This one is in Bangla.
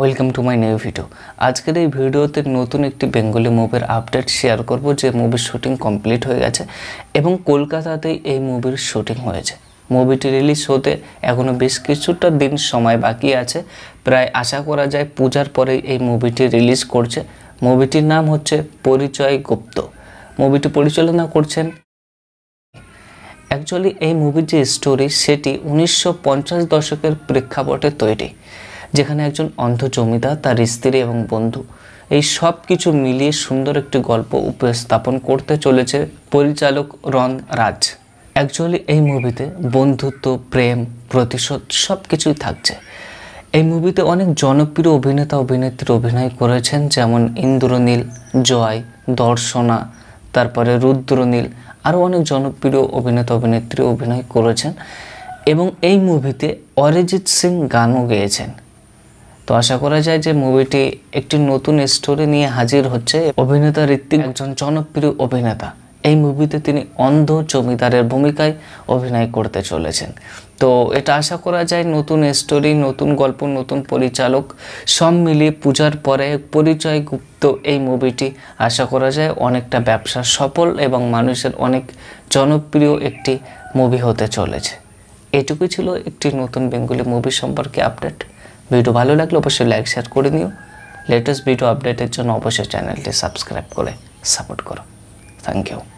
welcome to my new video আজকের এই ভিডিওতে নতুন একটি বেঙ্গলি মুভির আপডেট শেয়ার করব যে মুভির শুটিং কমপ্লিট হয়ে গেছে এবং কলকাতাতেই এই মুভির শুটিং হয়েছে মুভিটি রিলিজ হতে এখনও বেশ কিছুটা দিন সময় বাকি আছে প্রায় আশা করা যায় পূজার পরেই এই মুভিটি রিলিজ করছে মুভিটির নাম হচ্ছে পরিচয় গুপ্ত মুভিটি পরিচালনা করছেন অ্যাকচুয়ালি এই মুভির যে স্টোরি সেটি উনিশশো দশকের প্রেক্ষাপটে তৈরি যেখানে একজন অন্ধ জমিদার তার স্ত্রী এবং বন্ধু এই সব কিছু মিলিয়ে সুন্দর একটি গল্প উপস্থাপন করতে চলেছে পরিচালক রন রাজ অ্যাকচুয়ালি এই মুভিতে বন্ধুত্ব প্রেম প্রতিশোধ সব কিছুই থাকছে এই মুভিতে অনেক জনপ্রিয় অভিনেতা অভিনেত্রীর অভিনয় করেছেন যেমন ইন্দ্রনীল জয় দর্শনা তারপরে রুদ্রনীল আরও অনেক জনপ্রিয় অভিনেতা অভিনেত্রী অভিনয় করেছেন এবং এই মুভিতে অরিজিৎ সিং গানও গেয়েছেন তো আশা করা যায় যে মুভিটি একটি নতুন স্টোরি নিয়ে হাজির হচ্ছে অভিনেতা ঋত্বিক একজন জনপ্রিয় অভিনেতা এই মুভিতে তিনি অন্ধ জমিদারের ভূমিকায় অভিনয় করতে চলেছেন তো এটা আশা করা যায় নতুন স্টোরি নতুন গল্প নতুন পরিচালক সব মিলিয়ে পূজার পরে পরিচয় গুপ্ত এই মুভিটি আশা করা যায় অনেকটা ব্যবসা সফল এবং মানুষের অনেক জনপ্রিয় একটি মুভি হতে চলেছে এটুকুই ছিল একটি নতুন বেঙ্গলি মুভি সম্পর্কে আপডেট ভিডিও ভালো লাগলে অবশ্যই লাইক শেয়ার করে নিও লেটেস্ট ভিডিও আপডেটের জন্য অবশ্যই চ্যানেলটি সাবস্ক্রাইব করে সাপোর্ট করো থ্যাংক ইউ